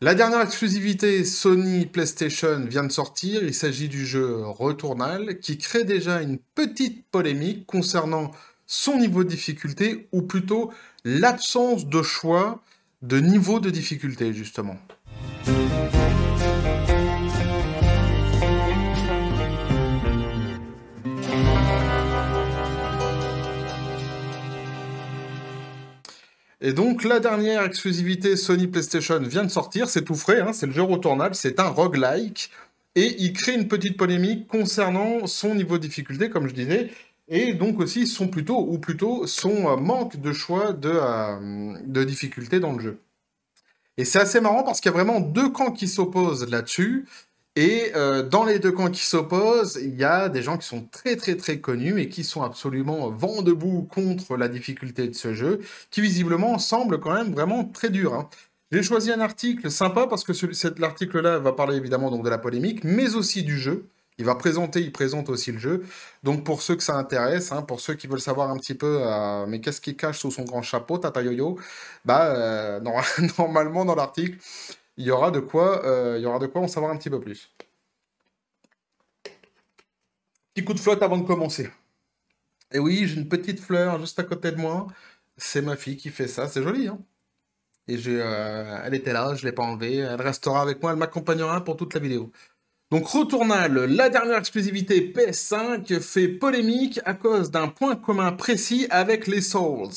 La dernière exclusivité Sony PlayStation vient de sortir, il s'agit du jeu Retournal qui crée déjà une petite polémique concernant son niveau de difficulté, ou plutôt l'absence de choix de niveau de difficulté, justement. Et donc la dernière exclusivité Sony PlayStation vient de sortir, c'est tout frais, hein, c'est le jeu retournable, c'est un roguelike. Et il crée une petite polémique concernant son niveau de difficulté, comme je disais, et donc aussi son plutôt, ou plutôt son euh, manque de choix de, euh, de difficulté dans le jeu. Et c'est assez marrant parce qu'il y a vraiment deux camps qui s'opposent là-dessus. Et euh, dans les deux camps qui s'opposent, il y a des gens qui sont très très très connus et qui sont absolument vent debout contre la difficulté de ce jeu, qui visiblement semble quand même vraiment très dur. Hein. J'ai choisi un article sympa parce que cet article-là va parler évidemment donc de la polémique, mais aussi du jeu. Il va présenter, il présente aussi le jeu. Donc pour ceux que ça intéresse, hein, pour ceux qui veulent savoir un petit peu, euh, mais qu'est-ce qu'il cache sous son grand chapeau, Tata Yoyo, bah euh, normalement dans l'article, il y aura de quoi, il y aura de quoi en savoir un petit peu plus. Petit coup de flotte avant de commencer. Et oui, j'ai une petite fleur juste à côté de moi. C'est ma fille qui fait ça, c'est joli. Hein. et j'ai euh, elle était là, je ne l'ai pas enlevée. Elle restera avec moi, elle m'accompagnera pour toute la vidéo. Donc Retournal, la dernière exclusivité PS5 fait polémique à cause d'un point commun précis avec les Souls.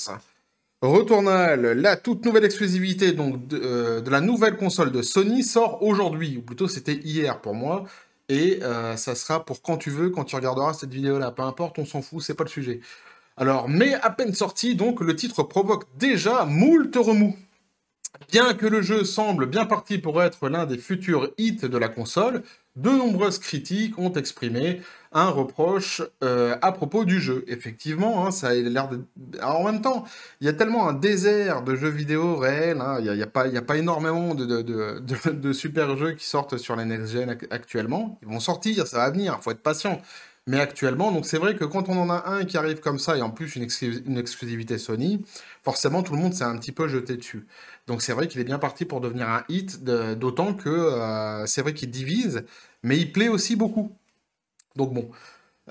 Retournal, la toute nouvelle exclusivité donc de, euh, de la nouvelle console de Sony sort aujourd'hui, ou plutôt c'était hier pour moi et euh, ça sera pour quand tu veux, quand tu regarderas cette vidéo-là. Peu importe, on s'en fout, c'est pas le sujet. Alors, mais à peine sorti, donc le titre provoque déjà moult remous. Bien que le jeu semble bien parti pour être l'un des futurs hits de la console, de nombreuses critiques ont exprimé un reproche euh, à propos du jeu. Effectivement, hein, ça a l'air de... en même temps, il y a tellement un désert de jeux vidéo réels, hein, il n'y a, y a, pas, a, pas énormément de, super jeux qui sortent sur la next actuellement. Ils vont sortir, ça va venir, faut être patient. Mais actuellement, donc c'est vrai que quand on en a un qui arrive comme ça, et en plus une, exclusivité Sony, forcément tout le monde s'est un petit peu jeté dessus. Donc c'est vrai qu'il est bien parti pour devenir un hit, d'autant que euh, c'est vrai qu'il divise, mais il plaît aussi beaucoup. Donc bon.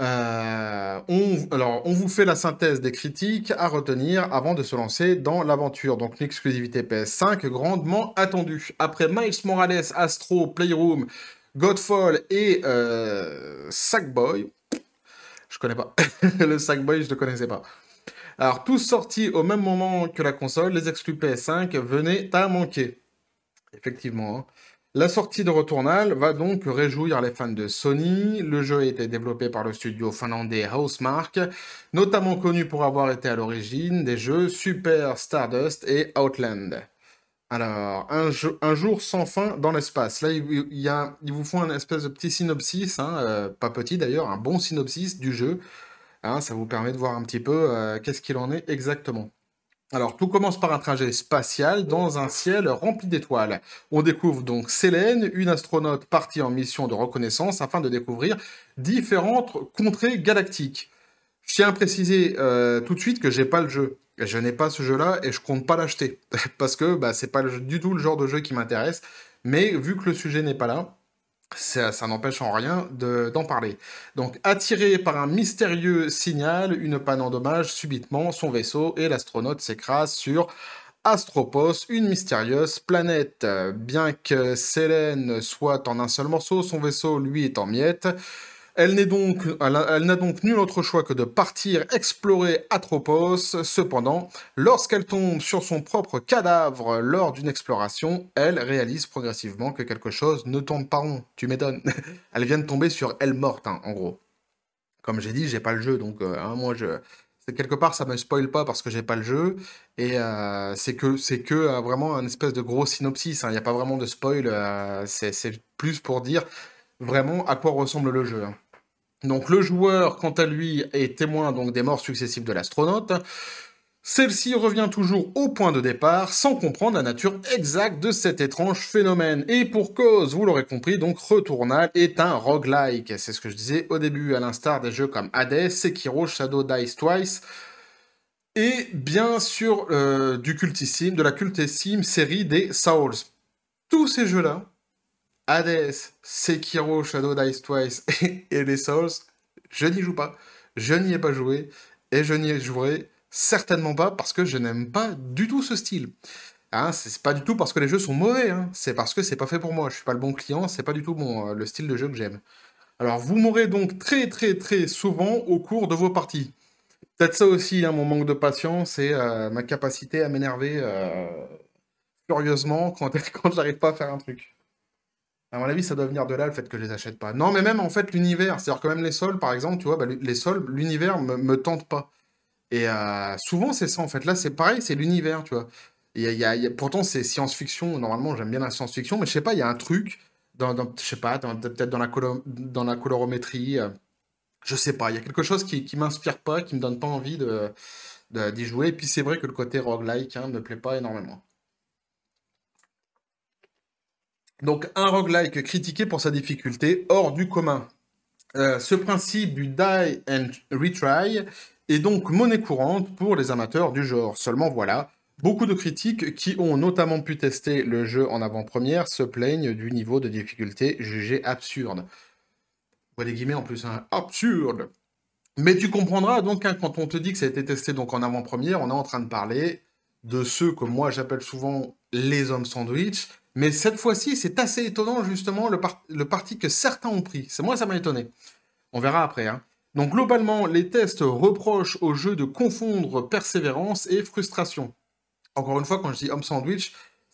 Euh, on, alors, on vous fait la synthèse des critiques à retenir avant de se lancer dans l'aventure. Donc, l'exclusivité PS5 grandement attendue. Après Miles Morales, Astro, Playroom, Godfall et euh, Sackboy, je connais pas. le Sackboy, je le connaissais pas. Alors, tous sortis au même moment que la console, les exclus PS5 venaient à manquer. Effectivement. Hein. La sortie de Returnal va donc réjouir les fans de Sony. Le jeu a été développé par le studio finlandais Housemark, notamment connu pour avoir été à l'origine des jeux Super Stardust et Outland. Alors, un, jour sans fin dans l'espace. Là, il, il vous font un espèce de petit synopsis, hein, euh, pas petit d'ailleurs, un bon synopsis du jeu. Hein, ça vous permet de voir un petit peu euh, qu'est-ce qu'il en est exactement. Alors, tout commence par un trajet spatial dans un ciel rempli d'étoiles. On découvre donc Célène, une astronaute partie en mission de reconnaissance afin de découvrir différentes contrées galactiques. Je tiens à préciser euh, tout de suite que j'ai pas le jeu. Je n'ai pas ce jeu-là et je compte pas l'acheter parce que ce bah, c'est pas du tout le genre de jeu qui m'intéresse. Mais vu que le sujet n'est pas là, ça, n'empêche en rien d'en parler. Donc, attiré par un mystérieux signal, une panne endommage subitement son vaisseau et l'astronaute s'écrase sur Astropos, une mystérieuse planète. Bien que Sélène soit en un seul morceau, son vaisseau, lui, est en miettes. Elle n'a donc, elle donc nul autre choix que de partir explorer Atropos. Cependant, lorsqu'elle tombe sur son propre cadavre lors d'une exploration, elle réalise progressivement que quelque chose ne tombe pas rond. Tu m'étonnes. elle vient de tomber sur elle morte, hein, en gros. Comme j'ai dit, j'ai pas le jeu, donc euh, hein, moi je quelque part ça me spoil pas parce que j'ai pas le jeu et euh, c'est que c'est que euh, vraiment un espèce de gros synopsis hein. il n'y a pas vraiment de spoil c'est plus pour dire vraiment à quoi ressemble le jeu donc le joueur, quant à lui, est témoin donc des morts successives de l'astronaute. Celle-ci revient toujours au point de départ, sans comprendre la nature exacte de cet étrange phénomène. Et pour cause, vous l'aurez compris, donc Returnal est un roguelike. C'est ce que je disais au début, à l'instar des jeux comme Hades, Sekiro, Shadow Dice Twice, et bien sûr euh, du cultissime, de la cultissime série des Souls. Tous ces jeux-là Hades, Sekiro, Shadow Dice Twice et, les Souls, je n'y joue pas. Je n'y ai pas joué et je n'y jouerai certainement pas parce que je n'aime pas du tout ce style. Ce hein, c'est pas du tout parce que les jeux sont mauvais, hein. c'est parce que c'est pas fait pour moi, je suis pas le bon client, c'est pas du tout bon, euh, le style de jeu que j'aime. Alors vous mourrez donc très très très souvent au cours de vos parties. Peut-être ça aussi, hein, mon manque de patience et euh, ma capacité à m'énerver curieusement euh, quand, quand j'arrive pas à faire un truc. À mon avis, ça doit venir de là le fait que je les achète pas. Non, mais même en fait, l'univers, c'est-à-dire quand même les sols, par exemple, tu vois, bah, les sols, l'univers me, me tente pas. Et euh, souvent, c'est ça en fait. Là, c'est pareil, c'est l'univers, tu vois. Y y pourtant, c'est science-fiction. Normalement, j'aime bien la science-fiction, mais je sais pas, il y a un truc, dans, je sais pas, peut-être dans, la dans la colorométrie, euh, je sais pas. Il y a quelque chose qui, m'inspire pas, qui me donne pas envie de d'y jouer. Et puis, c'est vrai que le côté roguelike hein, me plaît pas énormément. Donc un roguelike critiqué pour sa difficulté hors du commun. Euh, ce principe du die and retry est donc monnaie courante pour les amateurs du genre. Seulement voilà, beaucoup de critiques qui ont notamment pu tester le jeu en avant-première se plaignent du niveau de difficulté jugé absurde. Vous des guillemets en plus, hein. absurde. Mais tu comprendras donc hein, quand on te dit que ça a été testé donc en avant-première, on est en train de parler de ceux que moi j'appelle souvent les hommes sandwich, mais cette fois-ci, c'est assez étonnant, justement, le, parti que certains ont pris. C'est moi, ça m'a étonné. On verra après. Hein. Donc, globalement, les tests reprochent au jeu de confondre persévérance et frustration. Encore une fois, quand je dis homme sandwich,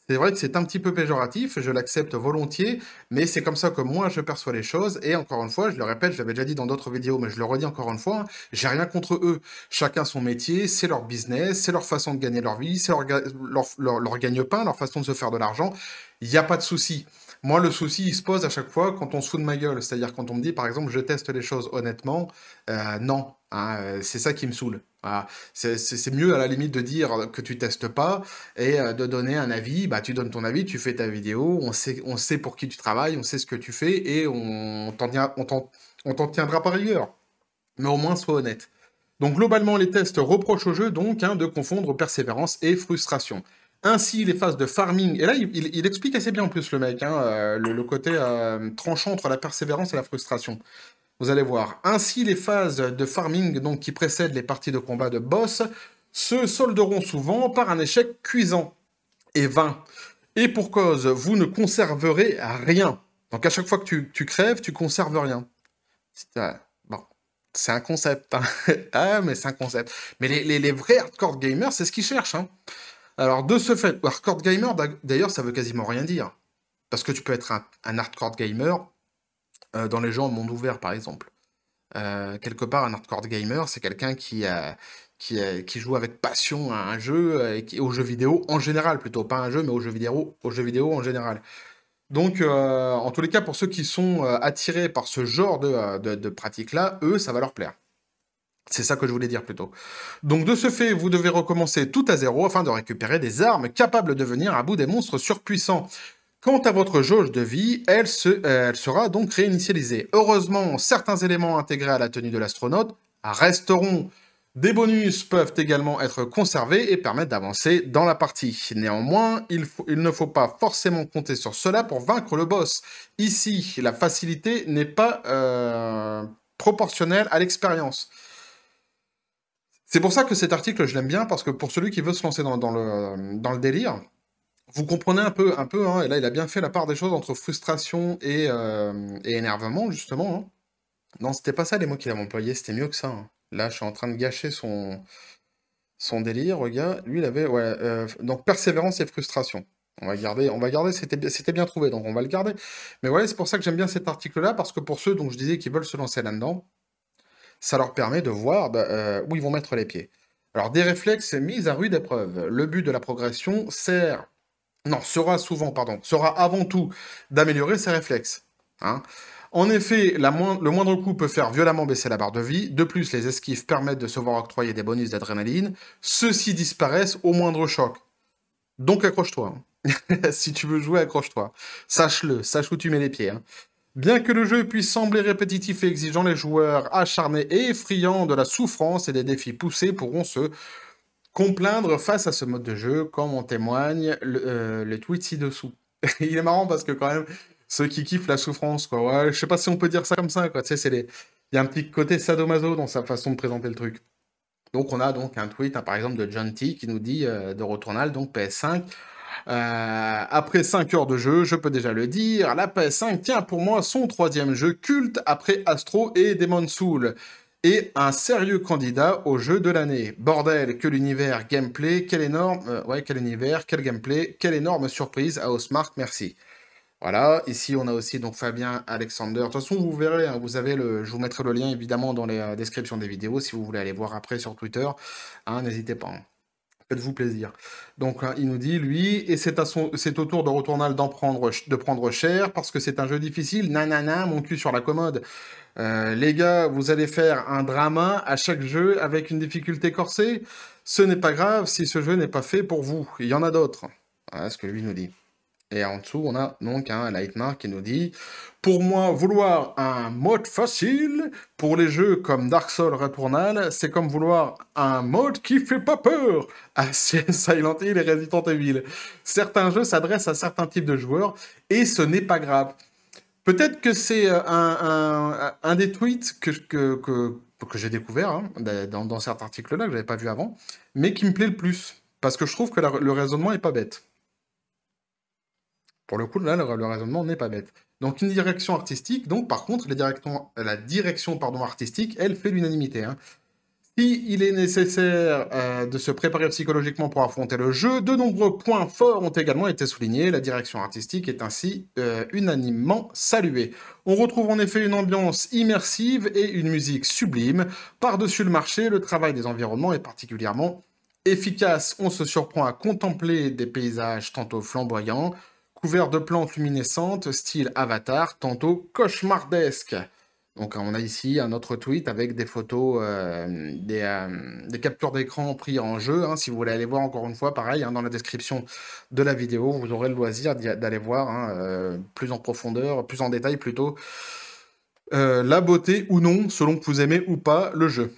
c'est vrai que c'est un petit peu péjoratif, je l'accepte volontiers, mais c'est comme ça que moi je perçois les choses. Et encore une fois, je le répète, je l'avais déjà dit dans d'autres vidéos, mais je le redis encore une fois, hein, j'ai rien contre eux. Chacun son métier, c'est leur business, c'est leur façon de gagner leur vie, c'est leur, gagne-pain, leur façon de se faire de l'argent. Il n'y a pas de souci. Moi, le souci, il se pose à chaque fois quand on se fout de ma gueule. C'est-à-dire quand on me dit, par exemple, je teste les choses honnêtement. Euh, non, ah, euh, c'est ça qui me saoule. Ah, c'est mieux à la limite de dire que tu testes pas et euh, de donner un avis. Bah, tu donnes ton avis, tu fais ta vidéo, on sait, on sait pour qui tu travailles, on sait ce que tu fais et on t'en tiendra par ailleurs. Mais au moins, sois honnête. Donc globalement, les tests reprochent au jeu donc hein, de confondre persévérance et frustration. Ainsi, les phases de farming, et là il, explique assez bien en plus le mec, hein, euh, le, côté tranchant entre la persévérance et la frustration. Vous allez voir. Ainsi, les phases de farming donc, qui précèdent les parties de combat de boss se solderont souvent par un échec cuisant et vain. Et pour cause, vous ne conserverez rien. Donc à chaque fois que tu, crèves, tu conserves rien. Bon, c'est un concept. Hein. ah, mais c'est un concept. Mais les, les, vrais hardcore gamers, c'est ce qu'ils cherchent. Hein. Alors de ce fait, hardcore gamer, d'ailleurs, ça veut quasiment rien dire. Parce que tu peux être un hardcore gamer euh, dans les gens en monde ouvert, par exemple. Euh, quelque part, un hardcore gamer, c'est quelqu'un qui, qui, joue avec passion à un jeu, euh, et aux jeux vidéo en général, plutôt pas un jeu, mais aux jeux vidéo, aux jeux vidéo en général. Donc, en tous les cas, pour ceux qui sont attirés par ce genre de, de, de pratiques-là, eux, ça va leur plaire. C'est ça que je voulais dire plutôt. Donc de ce fait, vous devez recommencer tout à zéro afin de récupérer des armes capables de venir à bout des monstres surpuissants. Quant à votre jauge de vie, euh, elle, sera donc réinitialisée. Heureusement, certains éléments intégrés à la tenue de l'astronaute resteront. Des bonus peuvent également être conservés et permettre d'avancer dans la partie. Néanmoins, il, ne faut pas forcément compter sur cela pour vaincre le boss. Ici, la facilité n'est pas euh, proportionnelle à l'expérience. C'est pour ça que cet article, je l'aime bien, parce que pour celui qui veut se lancer dans le délire, vous comprenez un peu, un peu, hein, et là il a bien fait la part des choses entre frustration euh, et, énervement, justement. Hein. Non, c'était pas ça les mots qu'il avait employés, c'était mieux que ça. Hein. Là, je suis en train de gâcher son, son délire, regarde. Lui, il avait, ouais, euh, donc persévérance et frustration. On va garder, on va garder, c'était, bien trouvé, donc on va le garder. Mais voilà, c'est pour ça que j'aime bien cet article-là, parce que pour ceux dont je disais qu'ils veulent se lancer là-dedans, ça leur permet de voir bah, euh, où ils vont mettre les pieds. Alors, des réflexes mis à rude épreuve. Le but de la progression sert non, sera souvent, pardon, sera avant tout d'améliorer ses réflexes. Hein. En effet, la le moindre coup peut faire violemment baisser la barre de vie. De plus, les esquives permettent de se voir octroyer des bonus d'adrénaline. Ceux-ci disparaissent au moindre choc. Donc accroche-toi. Hein. si tu veux jouer, accroche-toi. Sache-le, sache où tu mets les pieds. Hein. Bien que le jeu puisse sembler répétitif et exigeant, les joueurs acharnés et effrayants de la souffrance et des défis poussés pourront se complaindre face à ce mode de jeu, comme en témoigne euh, le, tweet ci-dessous. Il est marrant parce que quand même, ceux qui kiffent la souffrance, quoi. Ouais, je sais pas si on peut dire ça comme ça, quoi. c'est les... Il y a un petit côté sadomaso dans sa façon de présenter le truc. Donc on a donc un tweet, hein, par exemple, de John T qui nous dit euh, de Retournal, donc PS5. Euh, après 5 heures de jeu, je peux déjà le dire, la PS5 tient pour moi son troisième jeu culte après Astro et Demon Soul et un sérieux candidat au jeu de l'année. Bordel, que l'univers gameplay, quel énorme, euh, ouais, quel univers, quel gameplay, quelle énorme surprise à Osmark, merci. Voilà, ici on a aussi donc Fabien Alexander. De toute façon, vous verrez, hein, vous avez le, je vous mettrai le lien évidemment dans la euh, description des vidéos si vous voulez aller voir après sur Twitter. Hein, n'hésitez pas. Hein. Faites-vous plaisir. Donc, il nous dit, lui, et c'est, à son, c'est au tour de Retournal de prendre cher parce que c'est un jeu difficile. Nanana, mon cul sur la commode. Euh, les gars, vous allez faire un drama à chaque jeu avec une difficulté corsée. Ce n'est pas grave si ce jeu n'est pas fait pour vous. Il y en a d'autres. Voilà ce que lui nous dit. Et en dessous, on a donc un Lightmark qui nous dit Pour moi, vouloir un mode facile pour les jeux comme Dark Souls Returnal, c'est comme vouloir un mode qui fait pas peur à ah, Silent Hill et Resident Evil. Certains jeux s'adressent à certains types de joueurs et ce n'est pas grave. Peut-être que c'est euh, un, des tweets que, que, j'ai découvert hein, dans, cet article-là, que je n'avais pas vu avant, mais qui me plaît le plus. Parce que je trouve que le raisonnement n'est pas bête. Pour le coup, là, le, raisonnement n'est pas bête. Donc une direction artistique, donc par contre, la direction, la direction pardon, artistique, elle fait l'unanimité. Hein il est nécessaire euh, de se préparer psychologiquement pour affronter le jeu, de nombreux points forts ont également été soulignés. La direction artistique est ainsi euh, unanimement saluée. On retrouve en effet une ambiance immersive et une musique sublime. Par-dessus le marché, le travail des environnements est particulièrement efficace. On se surprend à contempler des paysages tantôt flamboyants, couverts de plantes luminescentes, style avatar, tantôt cauchemardesque. Donc on a ici un autre tweet avec des photos, euh, euh, des, captures d'écran prises en jeu. Hein. Si vous voulez aller voir encore une fois, pareil, hein, dans la description de la vidéo, vous aurez le loisir d'aller voir hein, euh, plus en profondeur, plus en détail plutôt, la beauté ou non, selon que vous aimez ou pas le jeu.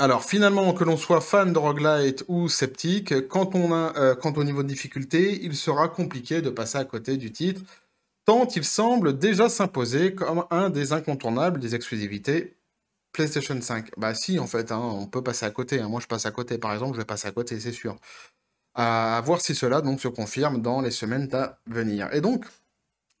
Alors finalement, que l'on soit fan de roguelite ou sceptique, quand on quant au niveau de difficulté, il sera compliqué de passer à côté du titre tant il semble déjà s'imposer comme un des incontournables des exclusivités PlayStation 5. Bah si, en fait, hein, on peut passer à côté. Hein. Moi, je passe à côté, par exemple, je vais passer à côté, c'est sûr. À voir si cela donc se confirme dans les semaines à venir. Et donc,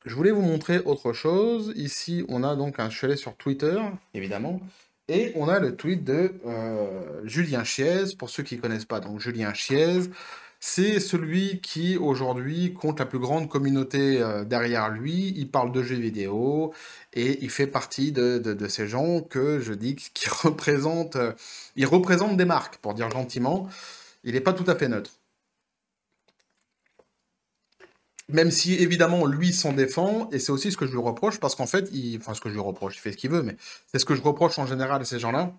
je voulais vous montrer autre chose. Ici, on a donc un chalet sur Twitter, évidemment. Et on a le tweet de euh, Julien Chiez, pour ceux qui ne connaissent pas. Donc Julien Chiez, c'est celui qui aujourd'hui compte la plus grande communauté euh, derrière lui. Il parle de jeux vidéo et il fait partie de, ces gens que je dis qui représentent, euh, il représente des marques, pour dire gentiment. Il n'est pas tout à fait neutre. Même si, évidemment, lui s'en défend, et c'est aussi ce que je lui reproche, parce qu'en fait, enfin, ce que je lui reproche, il fait ce qu'il veut, mais c'est ce que je reproche en général à ces gens-là,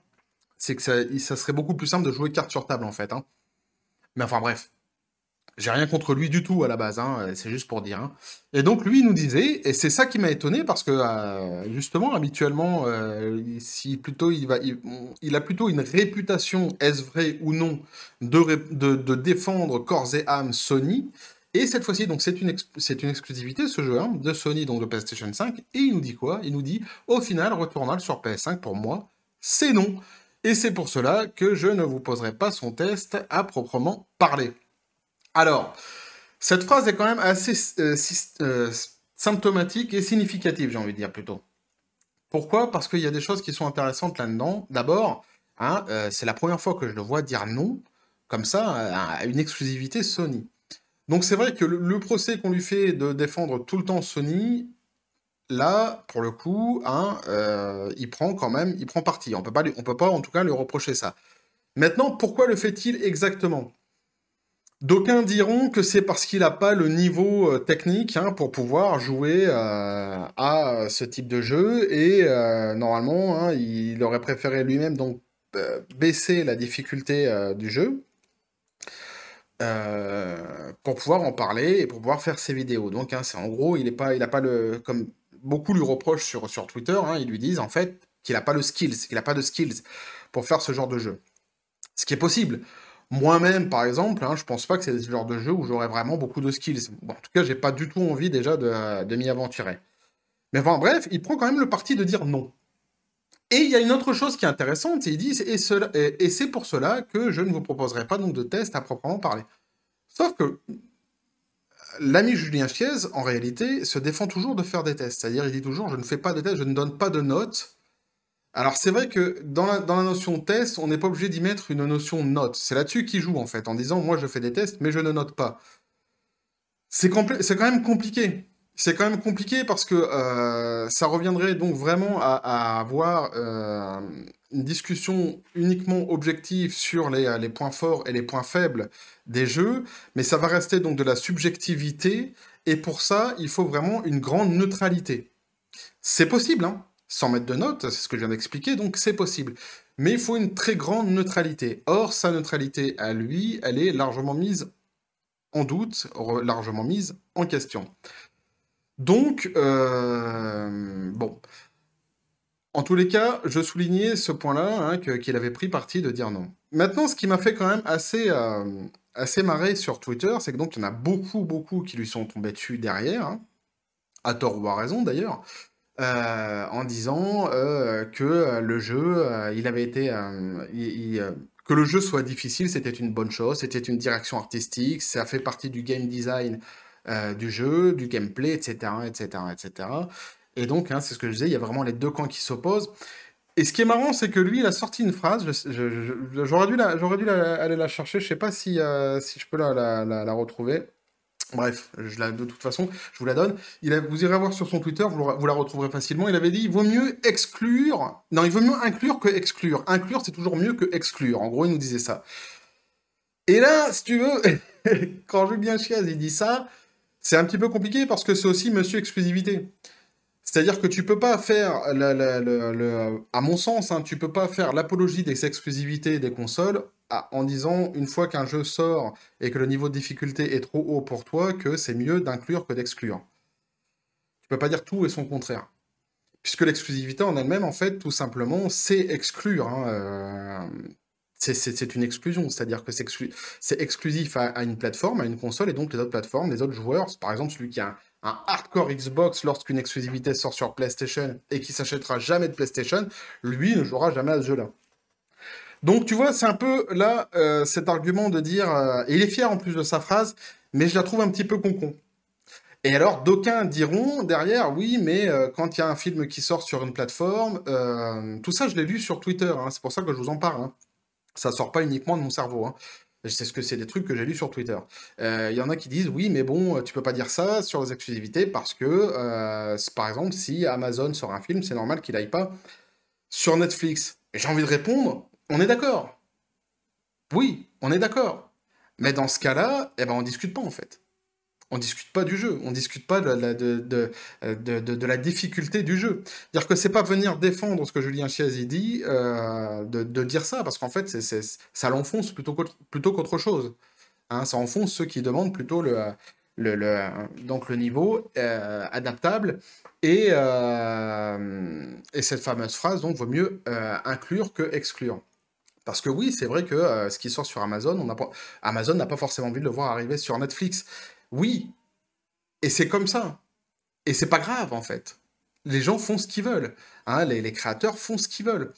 c'est que ça, serait beaucoup plus simple de jouer carte sur table, en fait. Hein. Mais enfin, bref. J'ai rien contre lui du tout à la base, hein, euh, c'est juste pour dire. Hein. Et donc lui, il nous disait, et c'est ça qui m'a étonné parce que euh, justement, habituellement, euh, si plutôt il, a plutôt une réputation, est-ce vrai ou non, de, défendre corps et âme Sony. Et cette fois-ci, donc c'est une, une exclusivité ce jeu hein, de Sony, donc de PlayStation 5. Et il nous dit quoi Il nous dit, au final, retournal sur PS5 pour moi, c'est non. Et c'est pour cela que je ne vous poserai pas son test à proprement parler. Alors, cette phrase est quand même assez euh, euh, symptomatique et significative, j'ai envie de dire plutôt. Pourquoi Parce qu'il y a des choses qui sont intéressantes là-dedans. D'abord, hein, euh, c'est la première fois que je le vois dire non, comme ça, à une exclusivité Sony. Donc c'est vrai que le, procès qu'on lui fait de défendre tout le temps Sony, là, pour le coup, hein, il prend quand même, il prend parti. On ne peut pas en tout cas lui reprocher ça. Maintenant, pourquoi le fait-il exactement D'aucuns diront que c'est parce qu'il n'a pas le niveau euh, technique hein, pour pouvoir jouer euh, à ce type de jeu et euh, normalement hein, il aurait préféré lui-même donc baisser la difficulté du jeu pour pouvoir en parler et pour pouvoir faire ses vidéos. Donc hein, c'est en gros il n'est pas il pas le comme beaucoup lui reprochent sur sur Twitter, ils lui disent en fait qu'il n'a pas le skills, qu'il n'a pas de skills pour faire ce genre de jeu. Ce qui est possible. Moi-même, par exemple, je hein, je pense pas que c'est le genre de jeu où j'aurais vraiment beaucoup de skills. en tout cas, j'ai pas du tout envie déjà de, m'y aventurer. Mais enfin, bref, il prend quand même le parti de dire non. Et il y a une autre chose qui est intéressante, il dit, et, c'est pour cela que je ne vous proposerai pas donc de test à proprement parler. Sauf que l'ami Julien Chiez, en réalité, se défend toujours de faire des tests. C'est-à-dire, il dit toujours, je ne fais pas de tests, je ne donne pas de notes alors c'est vrai que dans la, notion test, on n'est pas obligé d'y mettre une notion note. C'est là-dessus qui joue en fait, en disant moi je fais des tests mais je ne note pas. C'est quand même compliqué. C'est quand même compliqué parce que euh, ça reviendrait donc vraiment à, avoir euh, une discussion uniquement objective sur les, les, points forts et les points faibles des jeux, mais ça va rester donc de la subjectivité, et pour ça, il faut vraiment une grande neutralité. C'est possible, hein sans mettre de notes, c'est ce que je viens d'expliquer, donc c'est possible. Mais il faut une très grande neutralité. Or, sa neutralité à lui, elle est largement mise en doute, largement mise en question. Donc, euh, bon. En tous les cas, je soulignais ce point-là, hein, qu'il avait pris parti de dire non. Maintenant, ce qui m'a fait quand même assez, euh, assez marrer sur Twitter, c'est que donc il y en a beaucoup, beaucoup qui lui sont tombés dessus derrière, hein, à tort ou à raison d'ailleurs, euh, en disant euh, que euh, le jeu, il avait été, que le jeu soit difficile, c'était une bonne chose, c'était une direction artistique, ça fait partie du game design du jeu, du gameplay, etc., etc., etc. Et donc, hein, c'est ce que je disais, il y a vraiment les deux camps qui s'opposent. Et ce qui est marrant, c'est que lui, il a sorti une phrase. J'aurais dû, j'aurais dû aller la chercher. Je sais pas si, je peux la retrouver. Bref, je la, de toute façon, je vous la donne. Il vous irez voir sur son Twitter, vous, la retrouverez facilement. Il avait dit il vaut mieux exclure. Non, il vaut mieux inclure que exclure. Inclure, c'est toujours mieux que exclure. En gros, il nous disait ça. Et là, si tu veux, quand Julien Chiaz il dit ça, c'est un petit peu compliqué parce que c'est aussi Monsieur Exclusivité. C'est-à-dire que tu peux pas faire, à mon sens, hein, tu peux pas faire l'apologie des exclusivités des consoles en disant une fois qu'un jeu sort et que le niveau de difficulté est trop haut pour toi, que c'est mieux d'inclure que d'exclure. Tu peux pas dire tout et son contraire. Puisque l'exclusivité en elle-même, en fait, tout simplement, c'est exclure. Hein, euh, c'est une exclusion, c'est-à-dire que c'est exclusif à, une plateforme, à une console, et donc les autres plateformes, les autres joueurs, par exemple celui qui a un, hardcore Xbox lorsqu'une exclusivité sort sur PlayStation et qui s'achètera jamais de PlayStation, lui ne jouera jamais à ce jeu-là. Donc, tu vois, c'est un peu là euh, cet argument de dire. Euh, il est fier en plus de sa phrase, mais je la trouve un petit peu con-con. Et alors, d'aucuns diront derrière, oui, mais euh, quand il y a un film qui sort sur une plateforme, tout ça, je l'ai lu sur Twitter. Hein, c'est pour ça que je vous en parle. Ça hein. Ça sort pas uniquement de mon cerveau. Je hein. sais ce que c'est des trucs que j'ai lus sur Twitter. Il y en a qui disent oui, mais bon, tu peux pas dire ça sur les exclusivités parce que, par exemple, si Amazon sort un film, c'est normal qu'il aille pas sur Netflix. Et j'ai envie de répondre, on est d'accord. Oui, on est d'accord. Mais dans ce cas-là, eh ben, on discute pas en fait. On discute pas du jeu, on discute pas de la, de, la difficulté du jeu. Dire que c'est pas venir défendre ce que Julien Chiazzi dit, euh, de, dire ça, parce qu'en fait, c'est ça l'enfonce plutôt qu'autre chose. Hein, ça enfonce ceux qui demandent plutôt le, donc le niveau euh, adaptable et, euh, et cette fameuse phrase, donc, vaut mieux inclure que exclure. Parce que oui, c'est vrai que euh, ce qui sort sur Amazon, Amazon n'a pas forcément envie de le voir arriver sur Netflix. Oui, et c'est comme ça. Et c'est pas grave en fait. Les gens font ce qu'ils veulent. Hein. les, créateurs font ce qu'ils veulent.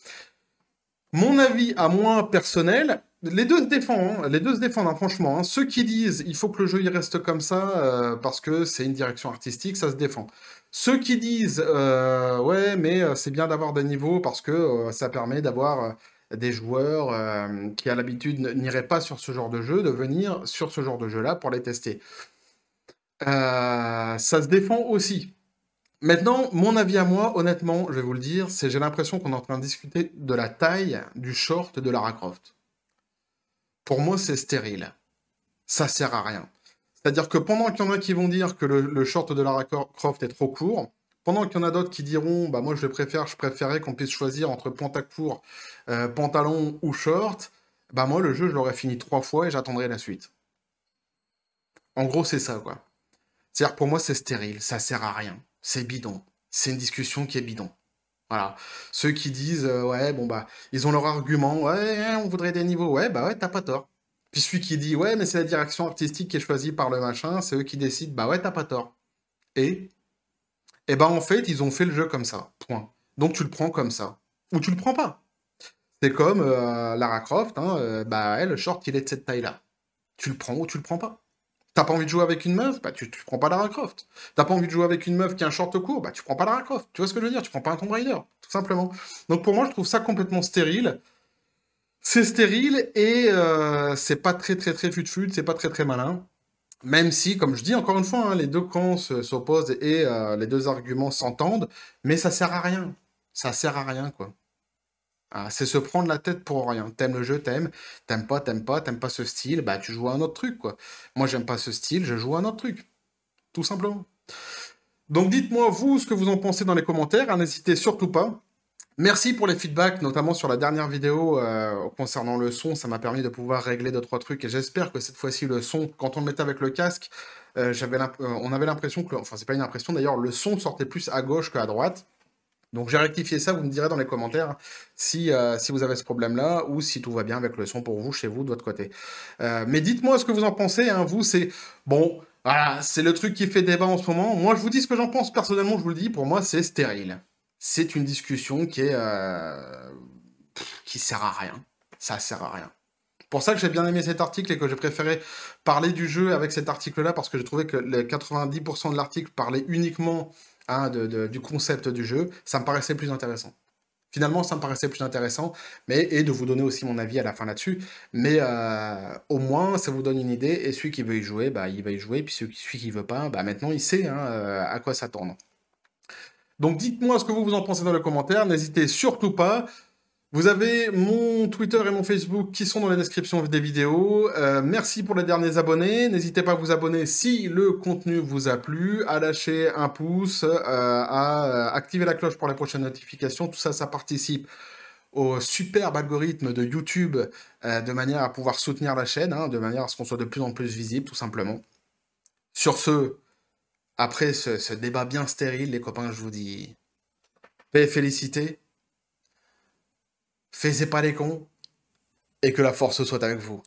Mon avis à moi personnel, les deux se défendent, hein. les deux se défendent hein, franchement. Ceux qui disent il faut que le jeu il reste comme ça euh, parce que c'est une direction artistique, ça se défend. Ceux qui disent euh, ouais mais c'est bien d'avoir des niveaux parce que ça permet d'avoir des joueurs euh, qui, à l'habitude, n'iraient pas sur ce genre de jeu, de venir sur ce genre de jeu-là pour les tester. Euh, ça se défend aussi. Maintenant, mon avis à moi, honnêtement, je vais vous le dire, c'est j'ai l'impression qu'on est en train de discuter de la taille du short de Lara Croft. Pour moi, c'est stérile. Ça sert à rien. C'est-à-dire que pendant qu'il y en a qui vont dire que le, le short de Lara Croft est trop court, pendant qu'il y en a d'autres qui diront, bah moi je préfère, je préférais qu'on puisse choisir entre pantacourt, euh, pantalon ou short, bah moi le jeu je l'aurais fini trois fois et j'attendrai la suite. En gros c'est ça quoi. C'est-à-dire pour moi c'est stérile, ça sert à rien, c'est bidon, c'est une discussion qui est bidon. Voilà. Ceux qui disent, euh, ouais, bon, bah, ils ont leur argument, ouais, on voudrait des niveaux, ouais, bah ouais, t'as pas tort. Puis celui qui dit, ouais, mais c'est la direction artistique qui est choisie par le machin, c'est eux qui décident, bah ouais, t'as pas tort. Et et eh ben en fait, ils ont fait le jeu comme ça. Point. Donc tu le prends comme ça. Ou tu le prends pas. C'est comme euh, Lara Croft, hein, euh, bah elle, le short, il est de cette taille-là. Tu le prends ou tu le prends pas. T'as pas envie de jouer avec une meuf, bah tu, ne prends pas Lara Croft. T'as pas envie de jouer avec une meuf qui a un short court, bah tu prends pas Lara Croft. Tu vois ce que je veux dire Tu prends pas un Tomb Raider, tout simplement. Donc pour moi, je trouve ça complètement stérile. C'est stérile et euh, c'est pas très très très fut-fut, c'est pas très très malin même si, comme je dis encore une fois, hein, les deux camps s'opposent et euh, les deux arguments s'entendent, mais ça sert à rien. Ça sert à rien, quoi. Ah, c'est se prendre la tête pour rien. T'aimes le jeu, t'aimes. T'aimes pas, t'aimes pas, t'aimes pas ce style, bah tu joues à un autre truc, quoi. Moi, j'aime pas ce style, je joue un autre truc. Tout simplement. Donc dites-moi, vous, ce que vous en pensez dans les commentaires. Hein, n'hésitez surtout pas Merci pour les feedbacks, notamment sur la dernière vidéo euh, concernant le son. Ça m'a permis de pouvoir régler deux trois trucs et j'espère que cette fois-ci le son, quand on le mettait avec le casque, euh, euh, on avait l'impression que, enfin c'est pas une impression d'ailleurs, le son sortait plus à gauche qu'à droite. Donc j'ai rectifié ça, vous me direz dans les commentaires si, si vous avez ce problème-là ou si tout va bien avec le son pour vous, chez vous, de votre côté. mais dites-moi ce que vous en pensez, hein. vous, c'est... Bon, voilà, c'est le truc qui fait débat en ce moment. Moi, je vous dis ce que j'en pense personnellement, je vous le dis, pour moi, c'est stérile c'est une discussion qui est euh, sert à rien. Ça sert à rien. Pour ça que j'ai bien aimé cet article et que j'ai préféré parler du jeu avec cet article-là parce que j'ai trouvé que les 90% de l'article parlait uniquement hein, du concept du jeu. Ça me paraissait plus intéressant. Finalement, ça me paraissait plus intéressant, mais et de vous donner aussi mon avis à la fin là-dessus. Mais euh, au moins, ça vous donne une idée. Et celui qui veut y jouer, bah, il va y jouer. Puis celui qui, ne veut pas, bah, maintenant, il sait hein, euh, à quoi s'attendre. Donc dites-moi ce que vous, vous en pensez dans les commentaires, n'hésitez surtout pas. Vous avez mon Twitter et mon Facebook qui sont dans la description des vidéos. Euh, merci pour les derniers abonnés. N'hésitez pas à vous abonner si le contenu vous a plu, à lâcher un pouce, euh, à euh, activer la cloche pour les prochaines notifications. Tout ça, ça participe au superbe algorithme de YouTube de manière à pouvoir soutenir la chaîne, hein, de manière à ce qu'on soit de plus en plus visible, tout simplement. Sur ce, après ce, débat bien stérile, les copains, je vous dis, paix félicité, faisez pas les cons, et que la force soit avec vous.